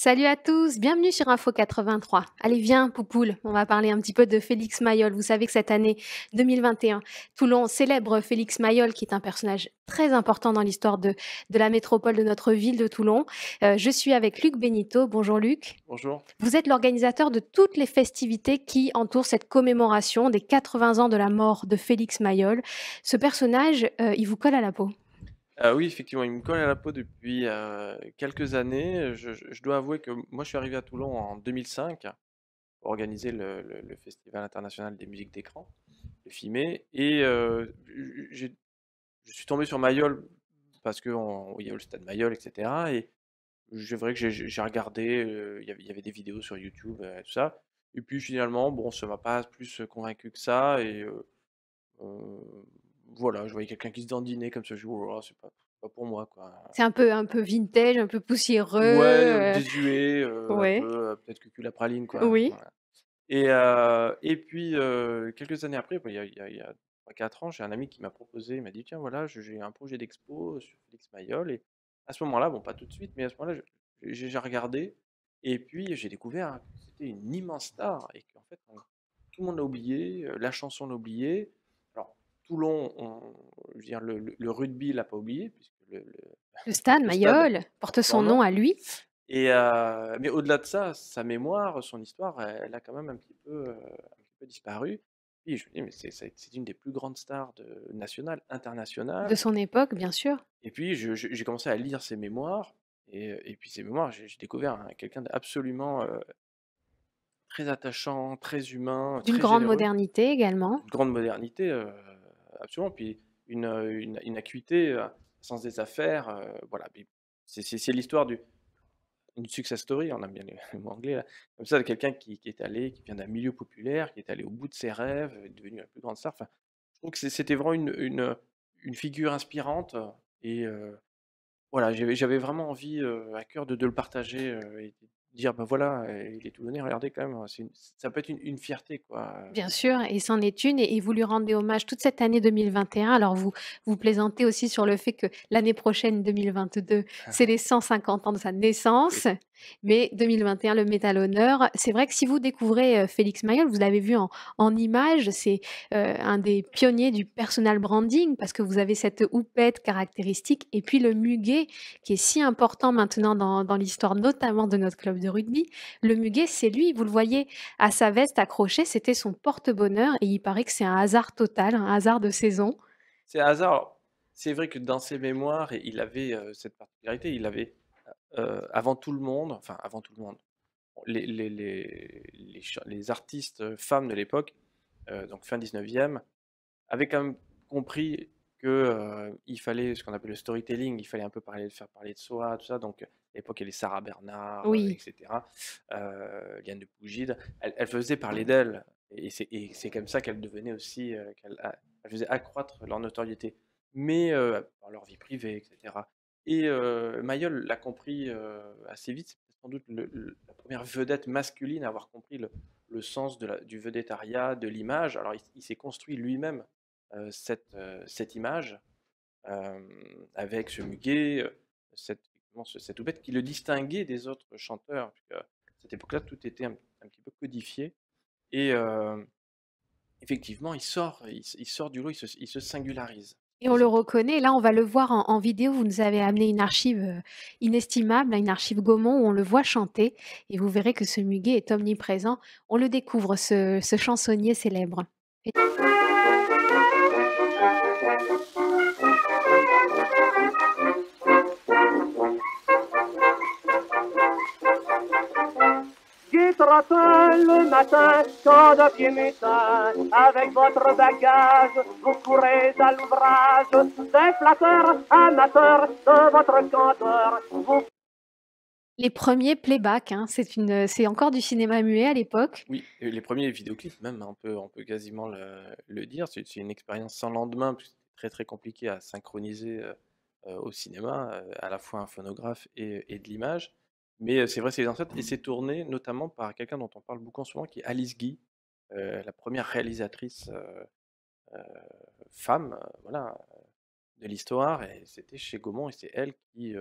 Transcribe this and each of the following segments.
Salut à tous, bienvenue sur Info 83. Allez, viens, Poupoule, on va parler un petit peu de Félix Mayol. Vous savez que cette année 2021, Toulon célèbre Félix Mayol, qui est un personnage très important dans l'histoire de, la métropole de notre ville de Toulon. Euh, je suis avec Luc Benito. Bonjour Luc. Bonjour. Vous êtes l'organisateur de toutes les festivités qui entourent cette commémoration des 80 ans de la mort de Félix Mayol. Ce personnage, euh, il vous colle à la peau. Euh, oui, effectivement, il me colle à la peau depuis, euh, quelques années. Je dois avouer que moi, je suis arrivé à Toulon en 2005 pour organiser le Festival international des musiques d'écran, le FIME et euh, je suis tombé sur Mayol parce qu'il y a le stade Mayol etc. et c'est vrai que j'ai regardé, il y avait des vidéos sur YouTube, et tout ça et puis finalement, bon, ça m'a pas plus convaincu que ça et voilà, je voyais quelqu'un qui se dandinait comme ça, je dis, oh, c'est pas, pas, pour moi. quoi. C'est un peu, un peu vintage, un peu poussiéreux. Ouais, euh, désuet, euh, peu, peut-être que la praline. Quoi, oui. Et, euh, et puis, quelques années après, bah, il y a, il a, 4 ans, j'ai un ami qui m'a proposé, il m'a dit, tiens, voilà, j'ai un projet d'expo sur Félix Mayol. Et à ce moment-là, bon, pas tout de suite, mais à ce moment-là, j'ai, regardé. Et puis, j'ai découvert que c'était une immense star et qu'en fait, tout le monde a oublié, la chanson l'a Toulon, on, le, le, rugby l'a pas oublié. Puisque le, stade Mayol porte son nom à lui. Et, euh, mais au-delà de ça, sa mémoire, son histoire, elle, a quand même euh, un petit peu, disparu. Et je me dis, mais c'est une des plus grandes stars nationales, internationales. De son époque, bien sûr. Et puis, j'ai commencé à lire ses mémoires. Et, euh, puis, ses mémoires, j'ai découvert quelqu'un d'absolument très attachant, très humain. D'une grande modernité également. Une grande modernité absolument. Puis une, euh, une, acuité, euh, sens des affaires, euh, voilà. C'est l'histoire d'une success story, on aime bien les mots anglais, comme ça, de quelqu'un qui, est allé, qui vient d'un milieu populaire, qui est allé au bout de ses rêves, est devenu la plus grande star. Enfin, je trouve que c'était vraiment une, une, une, figure inspirante et voilà, j'avais vraiment envie à cœur de, de le partager et dire ben voilà, il est tout donné, regardez quand même, hein, ça peut être une, fierté quoi. Bien sûr, et c'en est une, et, vous lui rendez hommage toute cette année 2021. Alors vous vous plaisantez aussi sur le fait que l'année prochaine 2022, ah. c'est les 150 ans de sa naissance. Mais 2021, le métal honneur, c'est vrai que si vous découvrez euh, Félix Mayol, vous l'avez vu en, image, c'est euh, un des pionniers du personal branding parce que vous avez cette houppette caractéristique et puis le muguet qui est si important maintenant dans, l'histoire notamment de notre club de rugby. Le muguet, c'est lui, vous le voyez à sa veste accrochée, c'était son porte-bonheur et il paraît que c'est un hasard total, un hasard de saison. C'est un hasard. C'est vrai que dans ses mémoires, il avait euh, cette particularité, il avait euh, avant tout le monde, enfin avant tout le monde, les, les, artistes euh, femmes de l'époque, euh, donc fin 19e, avaient quand même compris qu'il fallait ce qu'on appelle le storytelling, il fallait un peu parler, faire parler de soi, tout ça. Donc, à l'époque, il y Sarah Bernard, etc. Liane de Pougide, elle, elle faisait parler mmh. d'elle. Et c'est comme ça qu'elle devenait aussi, qu'elle faisait accroître leur notoriété mais dans leur vie privée, etc. Et euh, Mayol l'a compris euh, assez vite, c'est sans doute la première vedette masculine à avoir compris le, sens de la, du vedettariat, de l'image. Alors il, s'est construit lui-même euh, cette, cette, image avec ce muguet, cette, cette oubette qui le distinguait des autres chanteurs. à cette époque-là, tout était un, petit peu codifié. Et effectivement, il sort, il, sort du lot, il se singularise. Et on le reconnaît. Là, on va le voir en, vidéo. Vous nous avez amené une archive euh, inestimable, hein, une archive Gaumont, où on le voit chanter. Et vous verrez que ce muguet est omniprésent. On le découvre, ce, chansonnier célèbre. le matin, quand avec votre bagage, vous courez à l'ouvrage des de votre Les premiers playback, hein, c'est une, c'est encore du cinéma muet à l'époque. Oui, les premiers vidéoclips, même, hein, on peut, on peut quasiment le, dire. C'est, une expérience sans lendemain, très très compliqué à synchroniser euh, euh, au cinéma, euh, à la fois un phonographe et, et de l'image. Mais c'est vrai, c'est les ancêtres. Et mmh. c'est tourné notamment par quelqu'un dont on parle beaucoup en ce moment, qui est Alice Guy, la première réalisatrice femme voilà, de l'histoire. Et c'était chez Gaumont, et c'est elle qui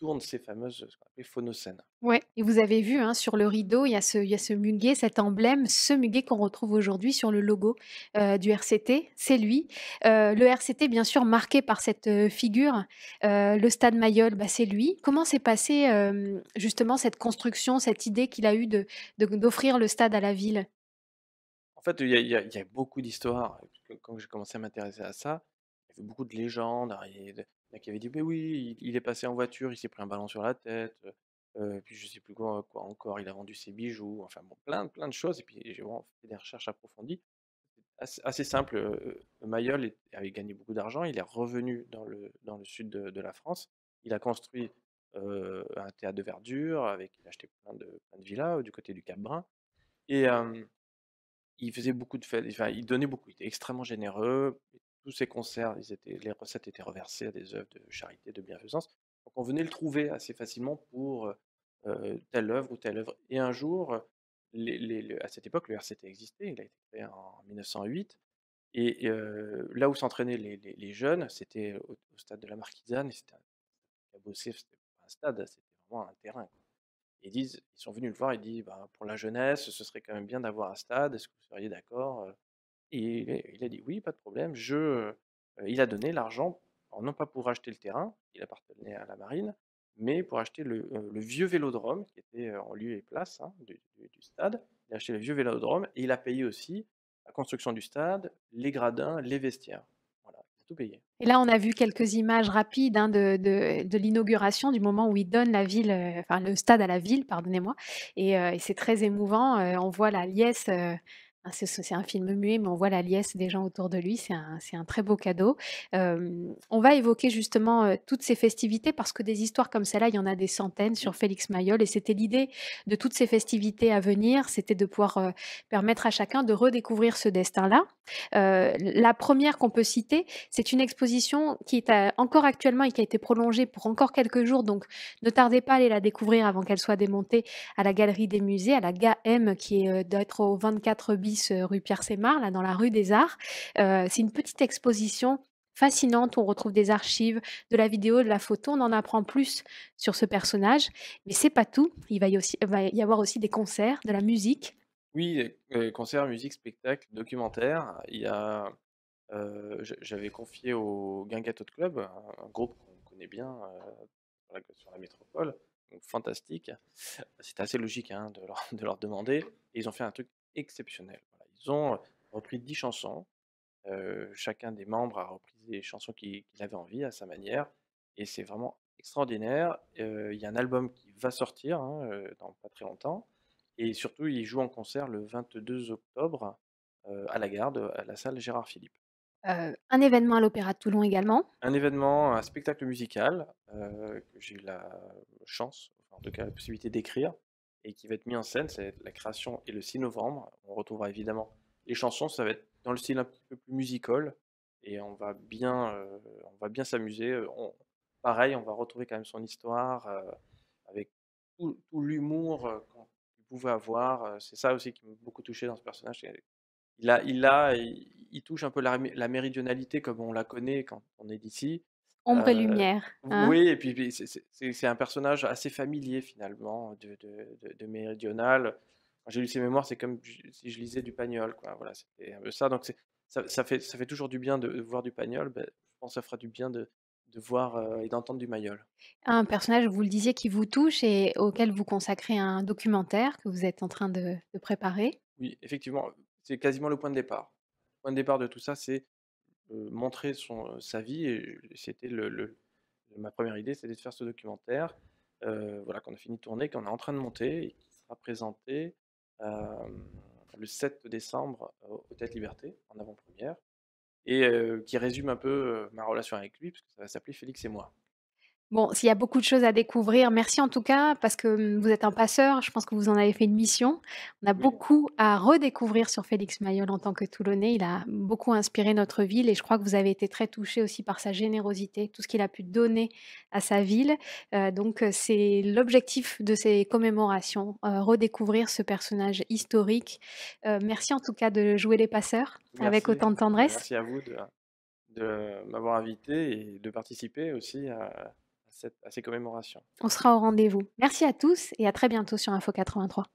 Tourne ces fameuses phonocènes. Ouais, et vous avez vu hein, sur le rideau, il y, a ce, muguet, cet emblème, ce muguet qu'on retrouve aujourd'hui sur le logo euh, du RCT, c'est lui. Euh, le RCT, bien sûr, marqué par cette euh, figure. le stade Mayol, bah, c'est lui. Comment s'est passée justement cette construction, cette idée qu'il a eue d'offrir le stade à la ville En fait, il y a, beaucoup d'histoires. Quand j'ai commencé à m'intéresser à ça, il y avait beaucoup de légendes, hein, il qui avait dit, mais oui, il, est passé en voiture, il s'est pris un ballon sur la tête, euh, puis je sais plus quoi, encore, il a vendu ses bijoux, enfin bon, plein, plein de choses. Et puis j'ai vraiment fait des recherches approfondies. Assez, assez simple, euh, euh Mayol avait gagné beaucoup d'argent, il est revenu dans le, dans le sud de, la France, il a construit euh, un théâtre de verdure, avec, il a acheté plein de, plein de villas du côté du Cap Brun. Et il faisait beaucoup de fêtes, enfin, il donnait beaucoup, il était extrêmement généreux, tous ces concerts, les recettes étaient reversées à des œuvres de charité, de bienfaisance. Donc on venait le trouver assez facilement pour euh, euh, telle œuvre ou telle œuvre. Et un jour, euh, à cette époque, le RCT existait, il a été créé en 1908. Et là où s'entraînaient les, jeunes, c'était au, stade de la Marquisane. Et c'était un stade, c'était vraiment un terrain. Ils, disent, ils sont venus le voir, ils disent bah, pour la jeunesse, ce serait quand même bien d'avoir un stade, est-ce que vous seriez d'accord et il a, dit oui, pas de problème. Je, euh, euh, il a donné l'argent, non pas pour acheter le terrain, il appartenait à la marine, mais pour acheter le, euh, vieux vélodrome qui était en lieu et place hein, du, stade. Il a acheté le vieux vélodrome et il a payé aussi la construction du stade, les gradins, les vestiaires. Voilà, il a tout payé. Et là, on a vu quelques images rapides hein, de, l'inauguration, du moment où il donne la ville, enfin le stade à la ville, pardonnez-moi. Et, et c'est très émouvant. on voit la liesse ah, c'est un film muet, mais on voit la liesse des gens autour de lui. C'est un, très beau cadeau. on va évoquer justement toutes ces festivités parce que des histoires comme celle-là, il y en a des centaines sur Félix Mayol. Et c'était l'idée de toutes ces festivités à venir, c'était de pouvoir permettre à chacun de redécouvrir ce destin-là. la première qu'on peut citer, c'est une exposition qui est encore actuellement et qui a été prolongée pour encore quelques jours. Donc ne tardez pas à aller la découvrir avant qu'elle soit démontée à la Galerie des Musées, à la GAM, qui est, doit être au 24 bis rue Pierre-Sémar, là dans la rue des Arts. c'est une petite exposition fascinante. On retrouve des archives, de la vidéo, de la photo. On en apprend plus sur ce personnage. Mais c'est pas tout. Il va, y aussi, y avoir aussi des concerts, de la musique. Oui, concerts, musique, spectacle, documentaire. Il y a, j'avais confié au de Club, un, groupe qu'on connaît bien euh, sur la métropole, fantastique. C'est assez logique hein, de, leur, de, leur, demander. Et ils ont fait un truc exceptionnel. ils ont repris 10 chansons. chacun des membres a repris des chansons qu'il avait envie à sa manière. Et c'est vraiment extraordinaire. Il y a un album qui va sortir hein, dans pas très longtemps. Et surtout, ils jouent en concert le 22 octobre à la garde, à la salle Gérard Philippe. un événement à l'Opéra de Toulon également. Un événement, un spectacle musical que j'ai la chance, en tout cas la possibilité d'écrire, et qui va être mis en scène. C'est la création et le 6 novembre. On retrouvera évidemment les chansons. Ça va être dans le style un peu plus musical et on va bien, euh, on va bien s'amuser. Euh, on, pareil, on va retrouver quand même son histoire euh, avec tout, l'humour qu'on pouvait avoir. C'est ça aussi qui m'a beaucoup touché dans ce personnage. Il a, il a, il, il touche un peu la, la méridionalité comme on la connaît quand on est d'ici, Ombre et lumière. Hein? Oui, et puis, c'est un personnage assez familier finalement de, Méridional. Quand j'ai lu ses mémoires, c'est comme si je lisais du Pagnol. Quoi. Voilà, c'était un peu ça. Donc ça, ça, fait, ça fait toujours du bien de voir du Pagnol. Ben, je pense que ça fera du bien de, voir et d'entendre du Mayol. Un personnage, vous le disiez, qui vous touche et auquel vous consacrez un documentaire que vous êtes en train de, de préparer. Oui, effectivement, c'est quasiment le point de départ. Le point de départ de tout ça, c'est montrer son, sa vie. Et c'était le, ma première idée, c'était de faire ce documentaire, euh, voilà, qu'on a fini de tourner, qu'on est en train de monter et qui sera présenté euh, le 7 décembre au Tête Liberté, en avant-première, et euh, qui résume un peu ma relation avec lui, parce que ça va s'appeler Félix et moi. Bon, s'il y a beaucoup de choses à découvrir, merci en tout cas, parce que hum, vous êtes un passeur, je pense que vous en avez fait une mission. On a beaucoup à redécouvrir sur Félix Mayol en tant que Toulonnais. Il a beaucoup inspiré notre ville et je crois que vous avez été très touché aussi par sa générosité, tout ce qu'il a pu donner à sa ville. Euh, donc euh, c'est l'objectif de ces commémorations, euh, redécouvrir ce personnage historique. merci en tout cas de jouer les passeurs avec autant de tendresse. Merci à vous de m'avoir invité et de participer aussi à, à ces commémorations. On sera au rendez-vous. Merci à tous et à très bientôt sur Info 83.